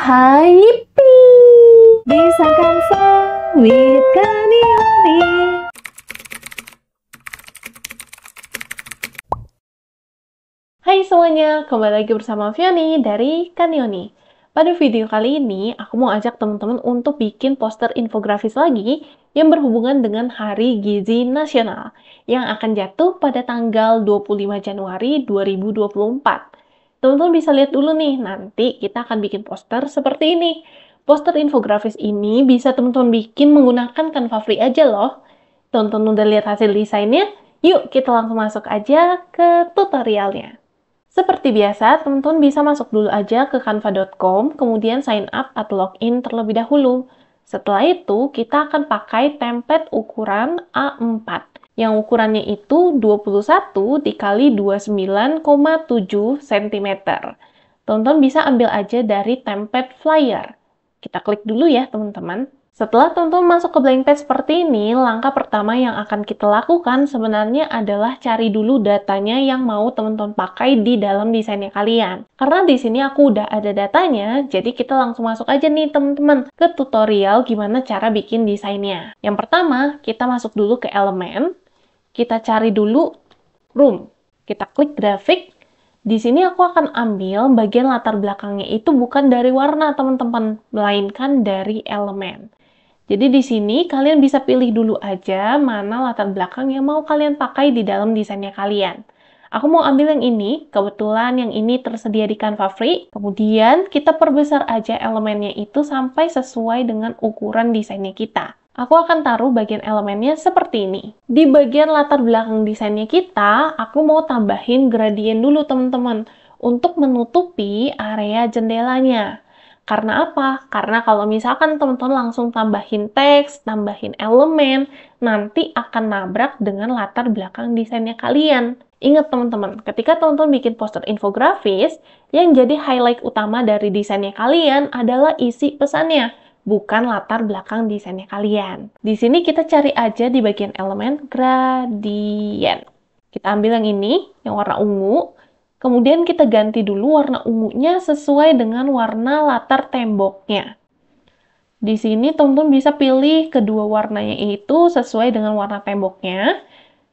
hai Bisa kan sawit Hai semuanya, kembali lagi bersama Vioni dari Kanioni. Pada video kali ini, aku mau ajak teman-teman untuk bikin poster infografis lagi yang berhubungan dengan Hari Gizi Nasional yang akan jatuh pada tanggal 25 Januari 2024 teman-teman bisa lihat dulu nih, nanti kita akan bikin poster seperti ini. Poster infografis ini bisa teman-teman bikin menggunakan Canva Free aja loh. Teman-teman udah lihat hasil desainnya? Yuk kita langsung masuk aja ke tutorialnya. Seperti biasa, teman-teman bisa masuk dulu aja ke canva.com, kemudian sign up atau login terlebih dahulu. Setelah itu, kita akan pakai template ukuran A4 yang ukurannya itu 21 dikali 29,7 cm. Tonton bisa ambil aja dari template flyer. Kita klik dulu ya teman-teman. Setelah teman-teman masuk ke blank page seperti ini, langkah pertama yang akan kita lakukan sebenarnya adalah cari dulu datanya yang mau teman-teman pakai di dalam desainnya kalian. Karena di sini aku udah ada datanya, jadi kita langsung masuk aja nih teman-teman ke tutorial gimana cara bikin desainnya. Yang pertama, kita masuk dulu ke elemen, kita cari dulu room. Kita klik grafik. Di sini aku akan ambil bagian latar belakangnya itu bukan dari warna, teman-teman, melainkan dari elemen. Jadi di sini kalian bisa pilih dulu aja mana latar belakang yang mau kalian pakai di dalam desainnya kalian. Aku mau ambil yang ini, kebetulan yang ini tersedia di Canva Free. Kemudian kita perbesar aja elemennya itu sampai sesuai dengan ukuran desainnya kita. Aku akan taruh bagian elemennya seperti ini. Di bagian latar belakang desainnya kita, aku mau tambahin gradien dulu teman-teman untuk menutupi area jendelanya. Karena apa? Karena kalau misalkan teman-teman langsung tambahin teks, tambahin elemen, nanti akan nabrak dengan latar belakang desainnya kalian. Ingat teman-teman, ketika teman-teman bikin poster infografis, yang jadi highlight utama dari desainnya kalian adalah isi pesannya bukan latar belakang desainnya kalian. Di sini kita cari aja di bagian elemen gradient. Kita ambil yang ini, yang warna ungu. Kemudian kita ganti dulu warna ungunya sesuai dengan warna latar temboknya. Di sini teman-teman bisa pilih kedua warnanya itu sesuai dengan warna temboknya.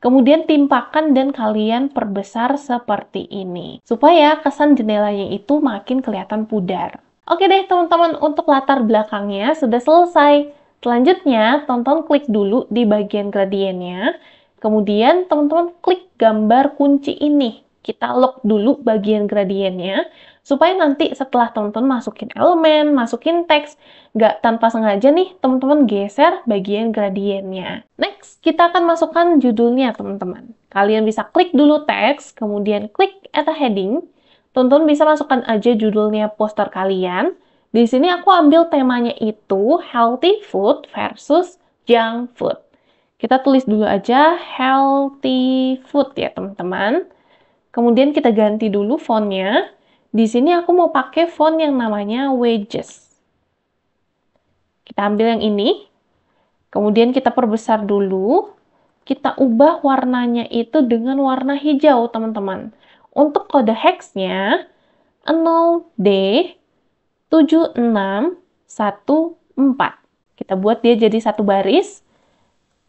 Kemudian timpakan dan kalian perbesar seperti ini. Supaya kesan jendelanya itu makin kelihatan pudar. Oke deh teman-teman, untuk latar belakangnya sudah selesai. Selanjutnya, tonton klik dulu di bagian gradiennya. Kemudian teman-teman klik gambar kunci ini. Kita lock dulu bagian gradiennya, supaya nanti setelah teman-teman masukin elemen, masukin teks, nggak tanpa sengaja nih teman-teman geser bagian gradiennya. Next, kita akan masukkan judulnya teman-teman. Kalian bisa klik dulu teks, kemudian klik add a heading, Tonton bisa masukkan aja judulnya poster kalian. Di sini aku ambil temanya itu healthy food versus junk food. Kita tulis dulu aja healthy food ya teman-teman. Kemudian kita ganti dulu fontnya. Di sini aku mau pakai font yang namanya wedges. Kita ambil yang ini. Kemudian kita perbesar dulu. Kita ubah warnanya itu dengan warna hijau, teman-teman. Untuk kode hexnya 0D7614. Kita buat dia jadi satu baris.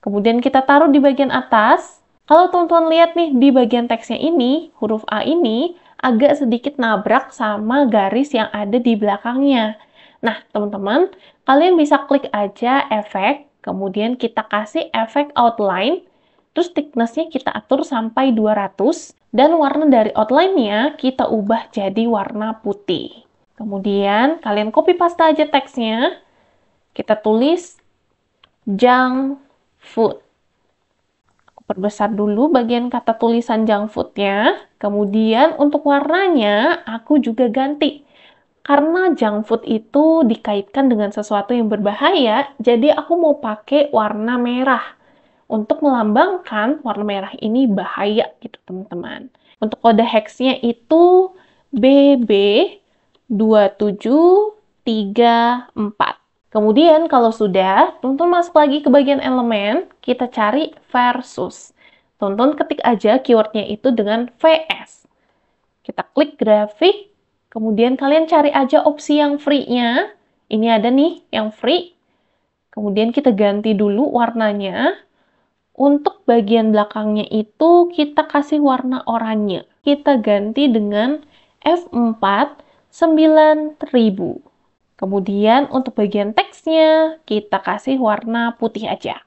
Kemudian kita taruh di bagian atas. Kalau teman-teman lihat nih, di bagian teksnya ini, huruf A ini agak sedikit nabrak sama garis yang ada di belakangnya. Nah, teman-teman, kalian bisa klik aja efek, kemudian kita kasih efek outline Terus thicknessnya kita atur sampai 200 dan warna dari outline-nya kita ubah jadi warna putih. Kemudian kalian copy paste aja teksnya. Kita tulis junk food. Aku perbesar dulu bagian kata tulisan junk food-nya. Kemudian untuk warnanya aku juga ganti karena junk food itu dikaitkan dengan sesuatu yang berbahaya, jadi aku mau pakai warna merah untuk melambangkan warna merah ini bahaya gitu teman-teman. Untuk kode hexnya itu BB2734. Kemudian kalau sudah, tonton masuk lagi ke bagian elemen, kita cari versus. Tonton ketik aja keywordnya itu dengan VS. Kita klik grafik, kemudian kalian cari aja opsi yang free-nya. Ini ada nih yang free. Kemudian kita ganti dulu warnanya untuk bagian belakangnya itu kita kasih warna oranye. Kita ganti dengan F4 9000. Kemudian untuk bagian teksnya kita kasih warna putih aja.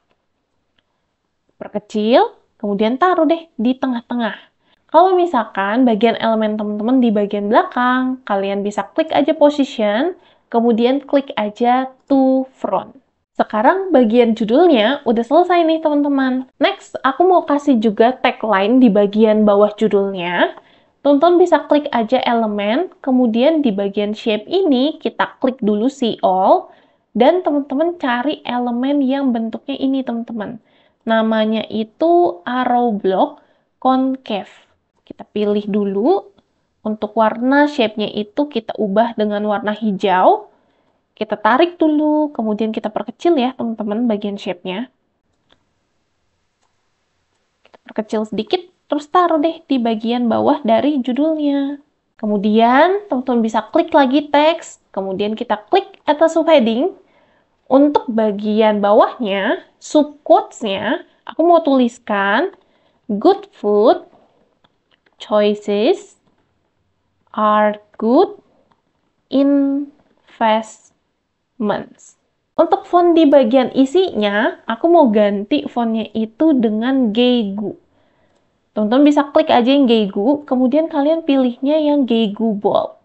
Perkecil, kemudian taruh deh di tengah-tengah. Kalau misalkan bagian elemen teman-teman di bagian belakang, kalian bisa klik aja position, kemudian klik aja to front. Sekarang bagian judulnya udah selesai nih teman-teman. Next, aku mau kasih juga tagline di bagian bawah judulnya. Tonton bisa klik aja elemen, kemudian di bagian shape ini kita klik dulu see all, dan teman-teman cari elemen yang bentuknya ini teman-teman. Namanya itu arrow block concave. Kita pilih dulu, untuk warna shape-nya itu kita ubah dengan warna hijau, kita tarik dulu, kemudian kita perkecil ya teman-teman bagian shape-nya. Kita perkecil sedikit, terus taruh deh di bagian bawah dari judulnya. Kemudian teman-teman bisa klik lagi teks, kemudian kita klik atas subheading. Untuk bagian bawahnya, subquotes-nya, aku mau tuliskan good food choices are good investment Months. Untuk font di bagian isinya, aku mau ganti fontnya itu dengan Geigu. Tonton bisa klik aja yang Geigu, kemudian kalian pilihnya yang Geigu Bold.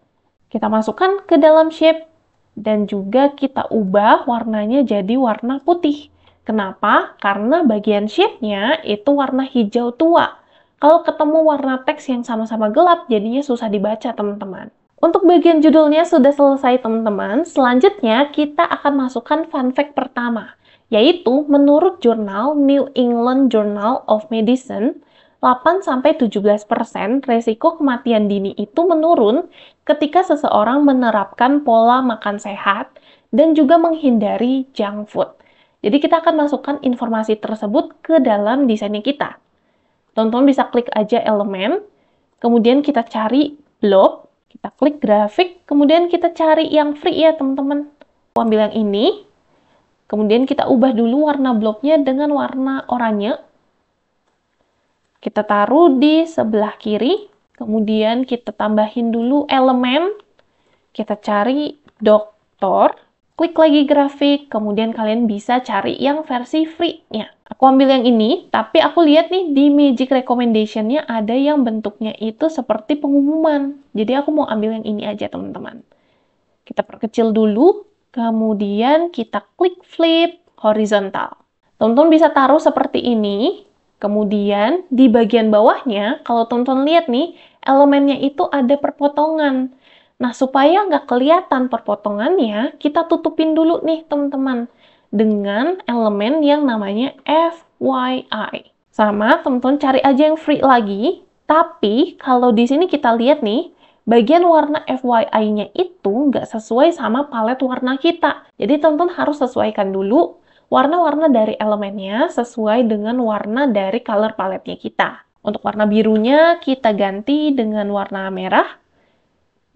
Kita masukkan ke dalam shape dan juga kita ubah warnanya jadi warna putih. Kenapa? Karena bagian shape-nya itu warna hijau tua. Kalau ketemu warna teks yang sama-sama gelap, jadinya susah dibaca, teman-teman. Untuk bagian judulnya sudah selesai teman-teman. Selanjutnya kita akan masukkan fun fact pertama, yaitu menurut jurnal New England Journal of Medicine, 8-17% resiko kematian dini itu menurun ketika seseorang menerapkan pola makan sehat dan juga menghindari junk food. Jadi kita akan masukkan informasi tersebut ke dalam desainnya kita. Tonton bisa klik aja elemen, kemudian kita cari blog. Kita klik grafik, kemudian kita cari yang free ya teman-teman. Aku ambil yang ini, kemudian kita ubah dulu warna bloknya dengan warna oranye. Kita taruh di sebelah kiri, kemudian kita tambahin dulu elemen, kita cari doktor, klik lagi grafik, kemudian kalian bisa cari yang versi free-nya. Aku ambil yang ini, tapi aku lihat nih di magic recommendation-nya ada yang bentuknya itu seperti pengumuman. Jadi aku mau ambil yang ini aja teman-teman. Kita perkecil dulu, kemudian kita klik flip horizontal. Tonton bisa taruh seperti ini, kemudian di bagian bawahnya, kalau tonton lihat nih, elemennya itu ada perpotongan. Nah, supaya nggak kelihatan perpotongannya, kita tutupin dulu nih teman-teman dengan elemen yang namanya FYI. Sama, teman-teman cari aja yang free lagi. Tapi, kalau di sini kita lihat nih, bagian warna FYI-nya itu nggak sesuai sama palet warna kita. Jadi, teman-teman harus sesuaikan dulu warna-warna dari elemennya sesuai dengan warna dari color paletnya kita. Untuk warna birunya, kita ganti dengan warna merah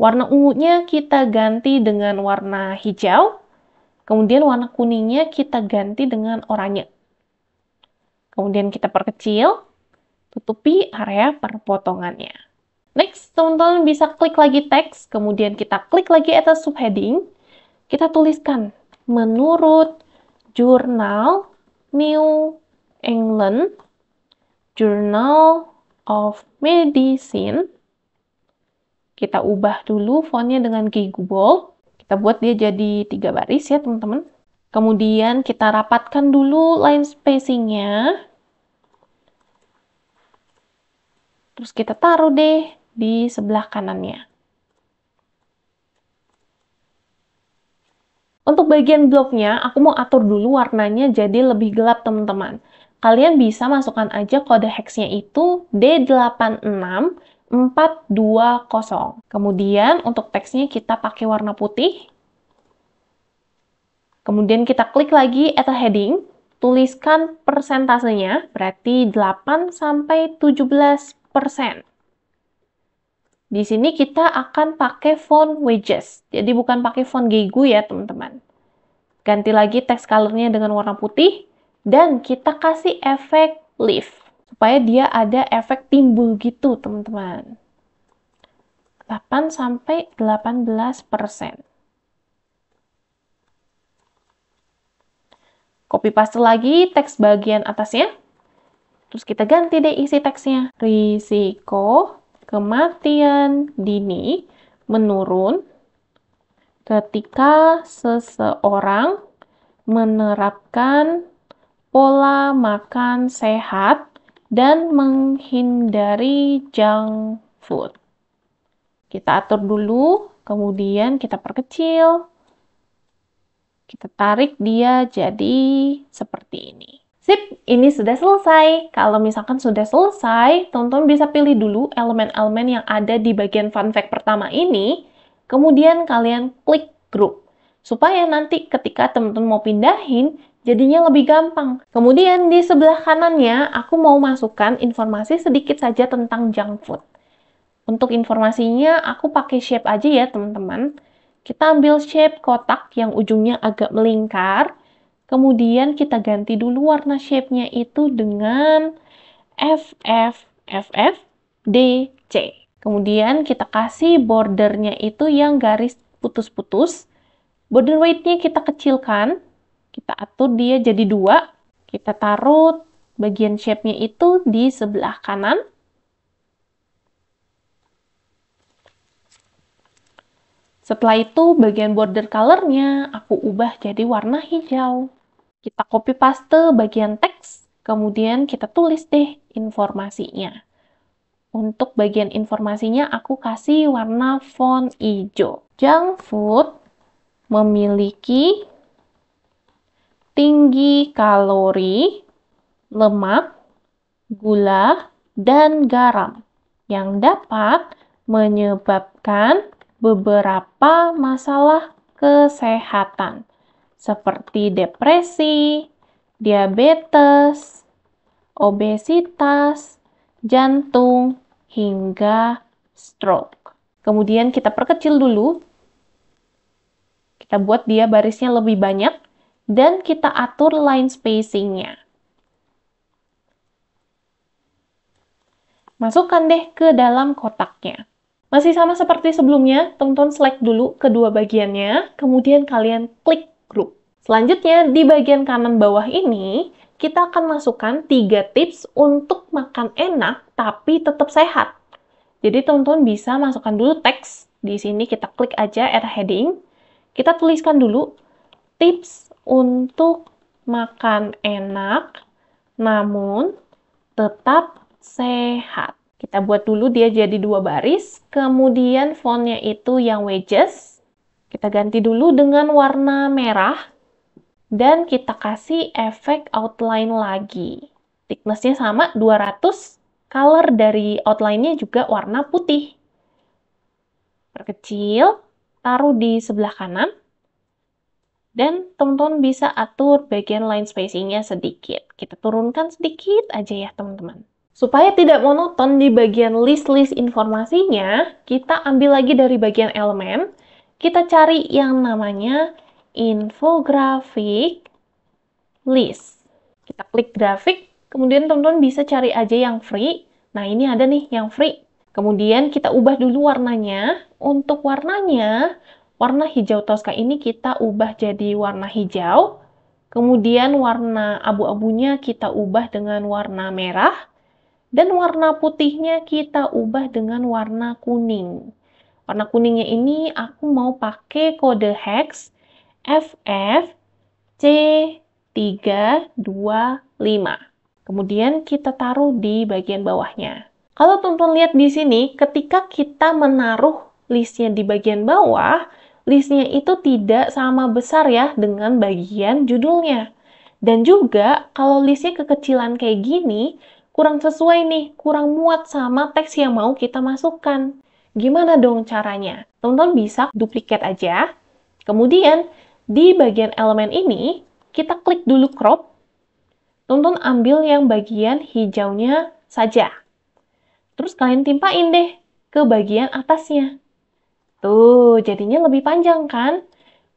Warna ungunya kita ganti dengan warna hijau, kemudian warna kuningnya kita ganti dengan oranye. Kemudian kita perkecil, tutupi area perpotongannya. Next, teman-teman bisa klik lagi teks, kemudian kita klik lagi atas subheading. Kita tuliskan menurut jurnal New England Journal of Medicine kita ubah dulu fontnya dengan Gigu Bold. Kita buat dia jadi tiga baris ya teman-teman. Kemudian kita rapatkan dulu line spacingnya. Terus kita taruh deh di sebelah kanannya. Untuk bagian bloknya, aku mau atur dulu warnanya jadi lebih gelap teman-teman. Kalian bisa masukkan aja kode hexnya itu D86 420. Kemudian untuk teksnya kita pakai warna putih. Kemudian kita klik lagi at heading, tuliskan persentasenya, berarti 8 sampai 17 persen. Di sini kita akan pakai font wedges, jadi bukan pakai font gegu ya teman-teman. Ganti lagi teks colornya dengan warna putih, dan kita kasih efek lift supaya dia ada efek timbul gitu teman-teman 8 sampai 18 persen copy paste lagi teks bagian atasnya terus kita ganti deh isi teksnya risiko kematian dini menurun ketika seseorang menerapkan pola makan sehat dan menghindari junk food. Kita atur dulu, kemudian kita perkecil. Kita tarik dia jadi seperti ini. Sip, ini sudah selesai. Kalau misalkan sudah selesai, tonton bisa pilih dulu elemen-elemen yang ada di bagian fun fact pertama ini. Kemudian kalian klik group. Supaya nanti ketika teman-teman mau pindahin, jadinya lebih gampang. Kemudian di sebelah kanannya, aku mau masukkan informasi sedikit saja tentang junk food. Untuk informasinya, aku pakai shape aja ya teman-teman. Kita ambil shape kotak yang ujungnya agak melingkar, kemudian kita ganti dulu warna shape-nya itu dengan ffffdc. Kemudian kita kasih bordernya itu yang garis putus-putus. Border weight-nya kita kecilkan kita atur dia jadi dua. Kita taruh bagian shape-nya itu di sebelah kanan. Setelah itu, bagian border color-nya aku ubah jadi warna hijau. Kita copy paste bagian teks, kemudian kita tulis deh informasinya. Untuk bagian informasinya aku kasih warna font hijau. Junk food memiliki tinggi kalori, lemak, gula, dan garam yang dapat menyebabkan beberapa masalah kesehatan seperti depresi, diabetes, obesitas, jantung, hingga stroke. Kemudian kita perkecil dulu. Kita buat dia barisnya lebih banyak dan kita atur line spacingnya. Masukkan deh ke dalam kotaknya. Masih sama seperti sebelumnya, tonton select dulu kedua bagiannya, kemudian kalian klik group. Selanjutnya, di bagian kanan bawah ini, kita akan masukkan tiga tips untuk makan enak tapi tetap sehat. Jadi tonton bisa masukkan dulu teks. Di sini kita klik aja add heading. Kita tuliskan dulu tips untuk makan enak namun tetap sehat. Kita buat dulu dia jadi dua baris, kemudian fontnya itu yang wedges. Kita ganti dulu dengan warna merah dan kita kasih efek outline lagi. Thicknessnya sama 200, color dari outline-nya juga warna putih. Perkecil, taruh di sebelah kanan. Dan teman-teman bisa atur bagian line spacingnya sedikit. Kita turunkan sedikit aja ya teman-teman. Supaya tidak monoton di bagian list-list informasinya, kita ambil lagi dari bagian elemen, kita cari yang namanya infografik list. Kita klik grafik, kemudian teman-teman bisa cari aja yang free. Nah, ini ada nih yang free. Kemudian kita ubah dulu warnanya. Untuk warnanya, warna hijau toska ini kita ubah jadi warna hijau, kemudian warna abu-abunya kita ubah dengan warna merah, dan warna putihnya kita ubah dengan warna kuning. Warna kuningnya ini aku mau pakai kode hex FF C325. Kemudian kita taruh di bagian bawahnya. Kalau tonton lihat di sini, ketika kita menaruh listnya di bagian bawah, listnya itu tidak sama besar ya dengan bagian judulnya. Dan juga kalau listnya kekecilan kayak gini, kurang sesuai nih, kurang muat sama teks yang mau kita masukkan. Gimana dong caranya? Teman-teman bisa duplikat aja. Kemudian, di bagian elemen ini, kita klik dulu crop. Tonton ambil yang bagian hijaunya saja. Terus kalian timpain deh ke bagian atasnya. Tuh, gitu. jadinya lebih panjang kan?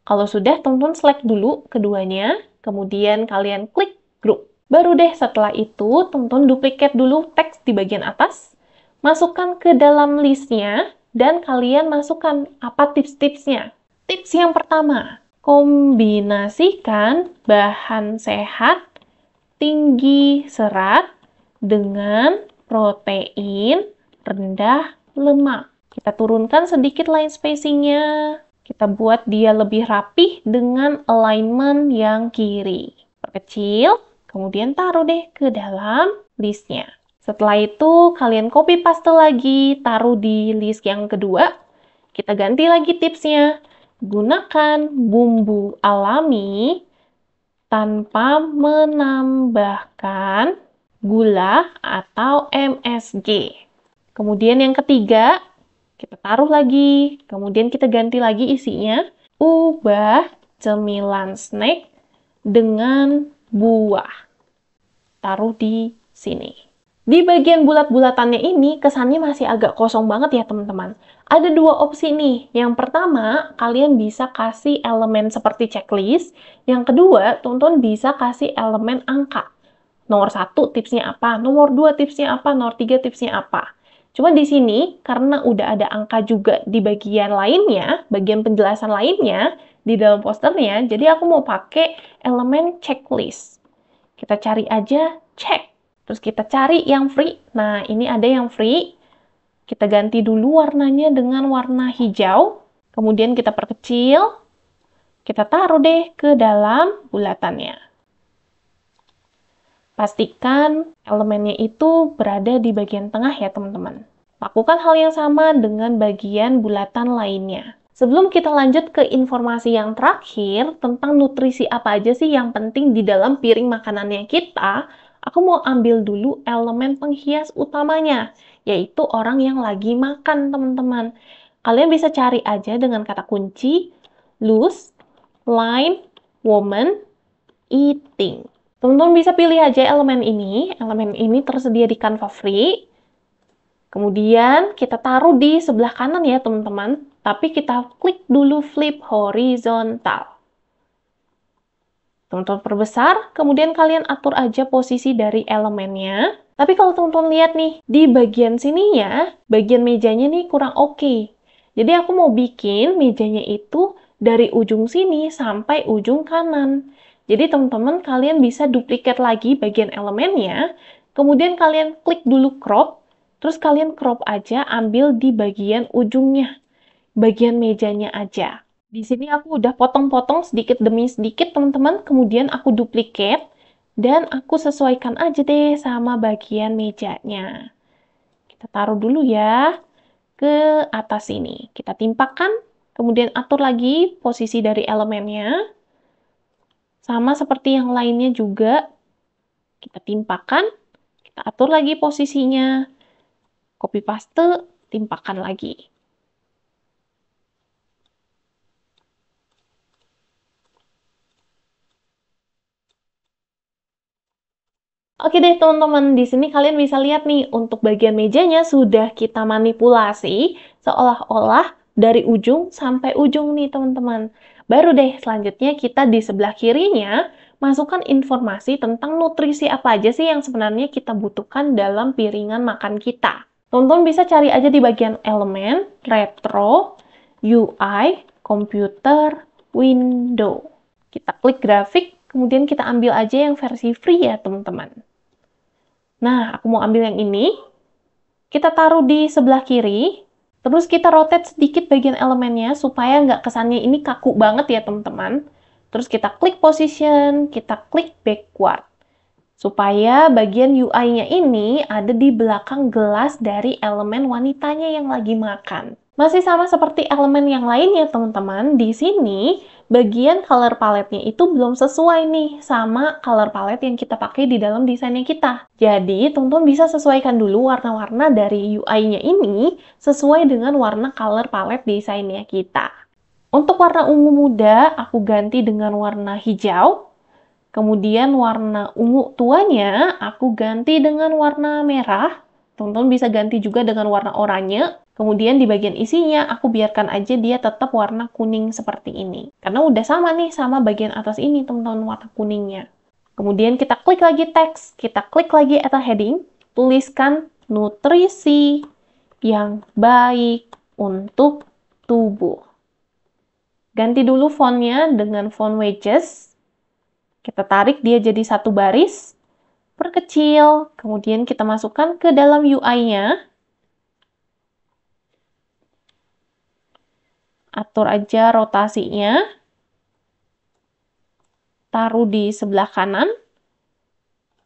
Kalau sudah, teman-teman select dulu keduanya, kemudian kalian klik grup. Baru deh setelah itu, teman-teman duplikat dulu teks di bagian atas, masukkan ke dalam listnya, dan kalian masukkan apa tips-tipsnya. Tips yang pertama, kombinasikan bahan sehat tinggi serat dengan protein rendah lemak. Kita turunkan sedikit line spacingnya. Kita buat dia lebih rapih dengan alignment yang kiri. Perkecil, kemudian taruh deh ke dalam listnya. Setelah itu, kalian copy paste lagi, taruh di list yang kedua. Kita ganti lagi tipsnya. Gunakan bumbu alami tanpa menambahkan gula atau MSG. Kemudian yang ketiga, kita taruh lagi, kemudian kita ganti lagi isinya. Ubah cemilan snack dengan buah. Taruh di sini. Di bagian bulat-bulatannya ini kesannya masih agak kosong banget ya teman-teman. Ada dua opsi nih. Yang pertama, kalian bisa kasih elemen seperti checklist. Yang kedua, tonton bisa kasih elemen angka. Nomor satu tipsnya apa? Nomor dua tipsnya apa? Nomor tiga tipsnya apa? Cuma di sini karena udah ada angka juga di bagian lainnya, bagian penjelasan lainnya di dalam posternya, jadi aku mau pakai elemen checklist. Kita cari aja check. Terus kita cari yang free. Nah, ini ada yang free. Kita ganti dulu warnanya dengan warna hijau. Kemudian kita perkecil. Kita taruh deh ke dalam bulatannya. Pastikan elemennya itu berada di bagian tengah ya teman-teman. Lakukan hal yang sama dengan bagian bulatan lainnya. Sebelum kita lanjut ke informasi yang terakhir tentang nutrisi apa aja sih yang penting di dalam piring makanannya kita, aku mau ambil dulu elemen penghias utamanya, yaitu orang yang lagi makan, teman-teman. Kalian bisa cari aja dengan kata kunci loose, line, woman, eating. Teman-teman bisa pilih aja elemen ini. Elemen ini tersedia di Canva Free. Kemudian kita taruh di sebelah kanan ya teman-teman. Tapi kita klik dulu flip horizontal. Teman-teman perbesar, kemudian kalian atur aja posisi dari elemennya. Tapi kalau teman-teman lihat nih, di bagian sininya, bagian mejanya nih kurang oke. Okay. Jadi aku mau bikin mejanya itu dari ujung sini sampai ujung kanan. Jadi teman-teman kalian bisa duplikat lagi bagian elemennya, kemudian kalian klik dulu crop, terus kalian crop aja ambil di bagian ujungnya, bagian mejanya aja. Di sini aku udah potong-potong sedikit demi sedikit teman-teman, kemudian aku duplikat dan aku sesuaikan aja deh sama bagian mejanya. Kita taruh dulu ya ke atas ini. Kita timpakan, kemudian atur lagi posisi dari elemennya. Sama seperti yang lainnya juga, kita timpakan, kita atur lagi posisinya, copy paste, timpakan lagi. Oke deh teman-teman, di sini kalian bisa lihat nih untuk bagian mejanya sudah kita manipulasi seolah-olah dari ujung sampai ujung nih teman-teman. Baru deh selanjutnya kita di sebelah kirinya masukkan informasi tentang nutrisi apa aja sih yang sebenarnya kita butuhkan dalam piringan makan kita. Tonton bisa cari aja di bagian elemen, retro, UI, komputer, window. Kita klik grafik, kemudian kita ambil aja yang versi free ya teman-teman. Nah, aku mau ambil yang ini. Kita taruh di sebelah kiri, Terus kita rotate sedikit bagian elemennya supaya nggak kesannya ini kaku banget ya teman-teman. Terus kita klik position, kita klik backward. Supaya bagian UI-nya ini ada di belakang gelas dari elemen wanitanya yang lagi makan. Masih sama seperti elemen yang lainnya teman-teman, di sini bagian color palette-nya itu belum sesuai nih sama color palette yang kita pakai di dalam desainnya kita. Jadi, teman-teman bisa sesuaikan dulu warna-warna dari UI-nya ini sesuai dengan warna color palette desainnya kita. Untuk warna ungu muda, aku ganti dengan warna hijau. Kemudian warna ungu tuanya, aku ganti dengan warna merah. Teman-teman bisa ganti juga dengan warna oranye. Kemudian di bagian isinya, aku biarkan aja dia tetap warna kuning seperti ini. Karena udah sama nih sama bagian atas ini, teman-teman, warna kuningnya. Kemudian kita klik lagi teks, kita klik lagi atau heading, tuliskan nutrisi yang baik untuk tubuh. Ganti dulu fontnya dengan font wedges. Kita tarik dia jadi satu baris perkecil, kemudian kita masukkan ke dalam UI-nya. Atur aja rotasinya. Taruh di sebelah kanan.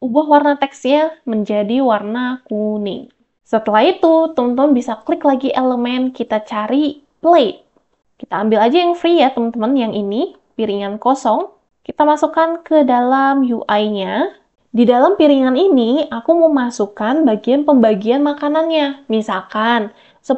Ubah warna teksnya menjadi warna kuning. Setelah itu, teman-teman bisa klik lagi elemen kita cari plate. Kita ambil aja yang free ya teman-teman, yang ini, piringan kosong. Kita masukkan ke dalam UI-nya di dalam piringan ini, aku mau masukkan bagian pembagian makanannya. Misalkan, 10%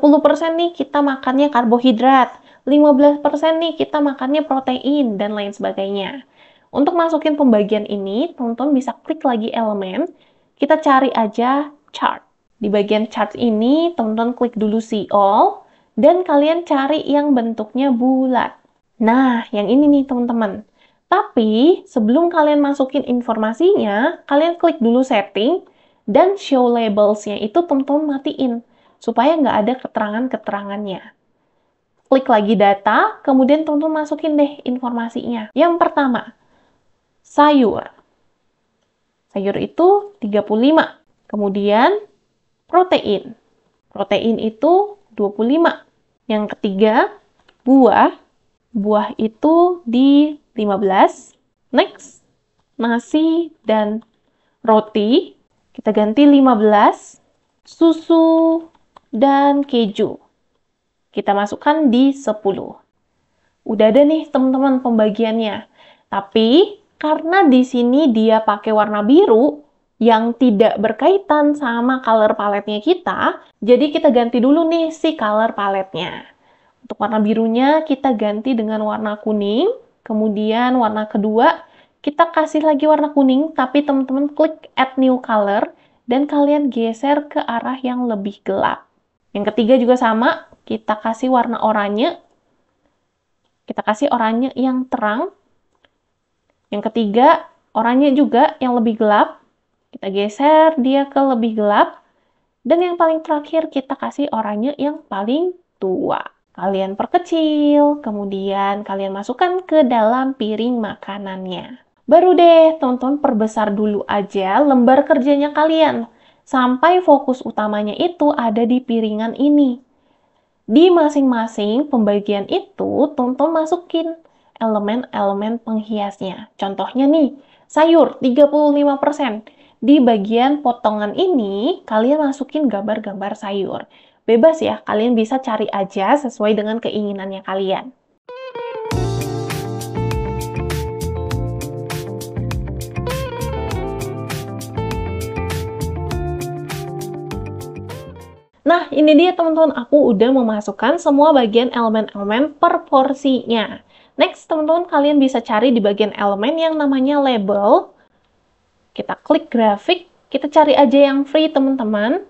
nih kita makannya karbohidrat, 15% nih kita makannya protein, dan lain sebagainya. Untuk masukin pembagian ini, teman-teman bisa klik lagi elemen, kita cari aja chart. Di bagian chart ini, teman-teman klik dulu see all, dan kalian cari yang bentuknya bulat. Nah, yang ini nih teman-teman. Tapi sebelum kalian masukin informasinya, kalian klik dulu setting dan show labelsnya itu teman-teman matiin supaya nggak ada keterangan-keterangannya. Klik lagi data, kemudian teman-teman masukin deh informasinya. Yang pertama, sayur. Sayur itu 35. Kemudian protein. Protein itu 25. Yang ketiga, buah. Buah itu di 15. Next, nasi dan roti. Kita ganti 15. Susu dan keju. Kita masukkan di 10. Udah ada nih teman-teman pembagiannya. Tapi karena di sini dia pakai warna biru yang tidak berkaitan sama color paletnya kita, jadi kita ganti dulu nih si color paletnya. Untuk warna birunya kita ganti dengan warna kuning. Kemudian warna kedua, kita kasih lagi warna kuning, tapi teman-teman klik add new color, dan kalian geser ke arah yang lebih gelap. Yang ketiga juga sama, kita kasih warna oranye, kita kasih oranye yang terang. Yang ketiga, oranye juga yang lebih gelap, kita geser dia ke lebih gelap. Dan yang paling terakhir, kita kasih oranye yang paling tua. Kalian perkecil, kemudian kalian masukkan ke dalam piring makanannya. Baru deh, tonton perbesar dulu aja lembar kerjanya kalian. Sampai fokus utamanya itu ada di piringan ini. Di masing-masing pembagian itu, tonton masukin elemen-elemen penghiasnya. Contohnya nih, sayur 35%. Di bagian potongan ini, kalian masukin gambar-gambar sayur bebas ya, kalian bisa cari aja sesuai dengan keinginannya kalian. Nah, ini dia teman-teman, aku udah memasukkan semua bagian elemen-elemen per porsinya. Next, teman-teman, kalian bisa cari di bagian elemen yang namanya label. Kita klik grafik, kita cari aja yang free, teman-teman.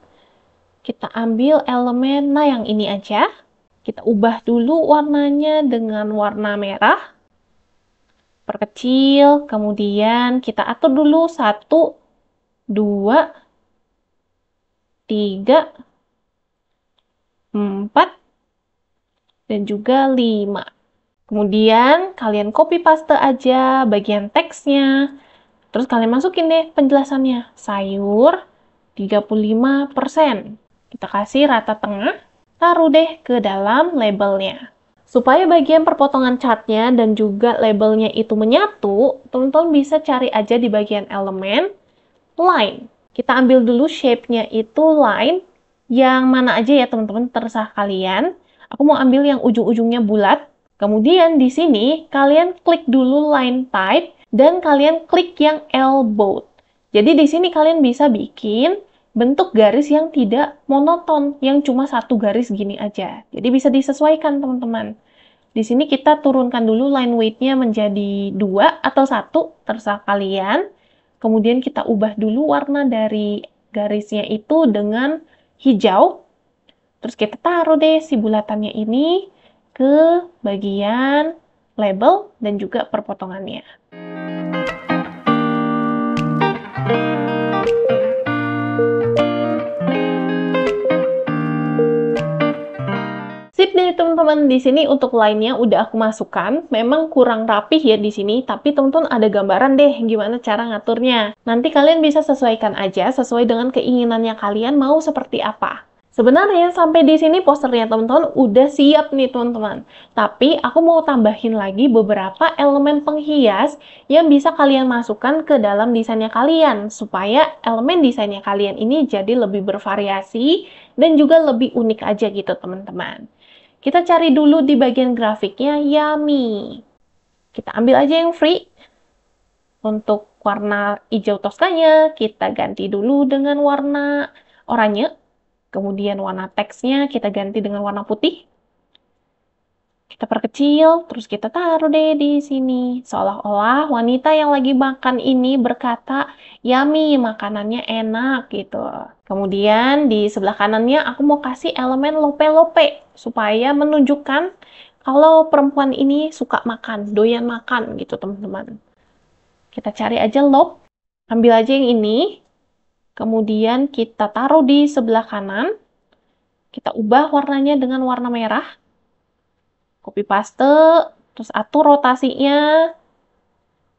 Kita ambil elemen, nah yang ini aja. Kita ubah dulu warnanya dengan warna merah. Perkecil, kemudian kita atur dulu satu, dua, tiga, empat, dan juga lima. Kemudian kalian copy paste aja bagian teksnya. Terus kalian masukin deh penjelasannya. Sayur 35%. Kita kasih rata tengah, taruh deh ke dalam labelnya. Supaya bagian perpotongan catnya dan juga labelnya itu menyatu, teman-teman bisa cari aja di bagian elemen, line. Kita ambil dulu shape-nya itu line, yang mana aja ya teman-teman, terserah kalian. Aku mau ambil yang ujung-ujungnya bulat. Kemudian di sini, kalian klik dulu line type, dan kalian klik yang elbow Jadi di sini kalian bisa bikin bentuk garis yang tidak monoton, yang cuma satu garis gini aja. Jadi bisa disesuaikan teman-teman. Di sini kita turunkan dulu line weight-nya menjadi dua atau satu, terserah kalian. Kemudian kita ubah dulu warna dari garisnya itu dengan hijau. Terus kita taruh deh si bulatannya ini ke bagian label dan juga perpotongannya. teman-teman di sini untuk lainnya udah aku masukkan. Memang kurang rapih ya di sini, tapi teman-teman ada gambaran deh gimana cara ngaturnya. Nanti kalian bisa sesuaikan aja sesuai dengan keinginannya kalian mau seperti apa. Sebenarnya sampai di sini posternya teman-teman udah siap nih teman-teman. Tapi aku mau tambahin lagi beberapa elemen penghias yang bisa kalian masukkan ke dalam desainnya kalian supaya elemen desainnya kalian ini jadi lebih bervariasi dan juga lebih unik aja gitu teman-teman. Kita cari dulu di bagian grafiknya Yami. Kita ambil aja yang free. Untuk warna hijau toskanya kita ganti dulu dengan warna oranye. Kemudian warna teksnya kita ganti dengan warna putih. Kita perkecil, terus kita taruh deh di sini. Seolah-olah wanita yang lagi makan ini berkata, "Yummy, makanannya enak." gitu. Kemudian di sebelah kanannya aku mau kasih elemen lope-lope supaya menunjukkan kalau perempuan ini suka makan, doyan makan gitu, teman-teman. Kita cari aja lop, ambil aja yang ini. Kemudian kita taruh di sebelah kanan. Kita ubah warnanya dengan warna merah copy paste, terus atur rotasinya,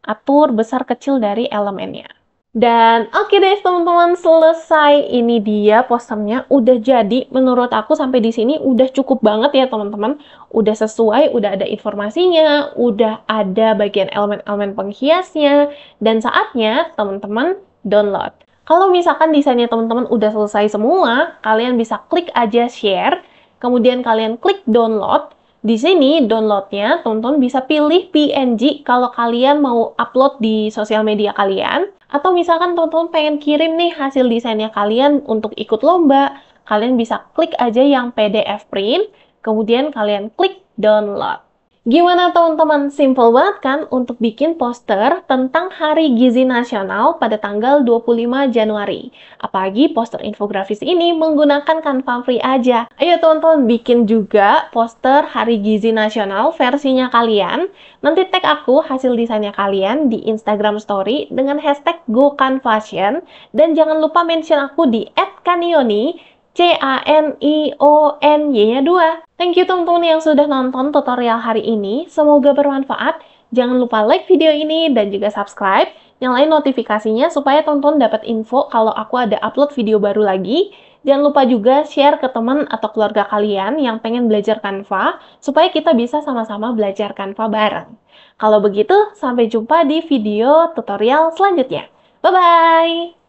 atur besar kecil dari elemennya. Dan oke okay deh teman-teman, selesai ini dia posternya udah jadi. Menurut aku sampai di sini udah cukup banget ya teman-teman. Udah sesuai, udah ada informasinya, udah ada bagian elemen-elemen penghiasnya dan saatnya teman-teman download. Kalau misalkan desainnya teman-teman udah selesai semua, kalian bisa klik aja share, kemudian kalian klik download di sini downloadnya, tonton bisa pilih PNG kalau kalian mau upload di sosial media kalian. Atau misalkan tonton pengen kirim nih hasil desainnya kalian untuk ikut lomba, kalian bisa klik aja yang PDF print, kemudian kalian klik download. Gimana teman-teman? Simple banget kan untuk bikin poster tentang Hari Gizi Nasional pada tanggal 25 Januari. Apalagi poster infografis ini menggunakan Canva Free aja. Ayo teman-teman bikin juga poster Hari Gizi Nasional versinya kalian. Nanti tag aku hasil desainnya kalian di Instagram Story dengan hashtag GoCanFashion. Dan jangan lupa mention aku di @kanioni c a N i o n y nya 2. Thank you teman-teman yang sudah nonton tutorial hari ini. Semoga bermanfaat. Jangan lupa like video ini dan juga subscribe. Nyalain notifikasinya supaya teman-teman dapat info kalau aku ada upload video baru lagi. Jangan lupa juga share ke teman atau keluarga kalian yang pengen belajar kanva supaya kita bisa sama-sama belajar kanva bareng. Kalau begitu, sampai jumpa di video tutorial selanjutnya. Bye-bye!